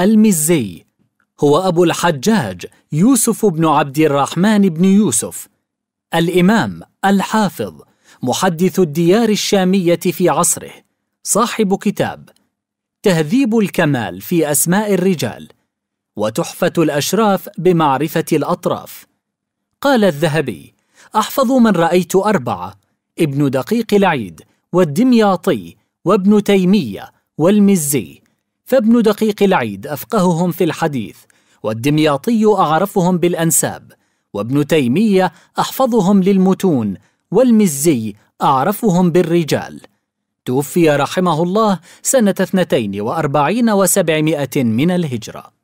المزي هو أبو الحجاج يوسف بن عبد الرحمن بن يوسف الإمام الحافظ محدث الديار الشامية في عصره صاحب كتاب تهذيب الكمال في أسماء الرجال وتحفة الأشراف بمعرفة الأطراف قال الذهبي أحفظ من رأيت أربعة ابن دقيق العيد والدمياطي وابن تيمية والمزي فابن دقيق العيد أفقههم في الحديث والدمياطي أعرفهم بالأنساب وابن تيمية أحفظهم للمتون والمزي أعرفهم بالرجال توفي رحمه الله سنة 42 وسبعمائة من الهجرة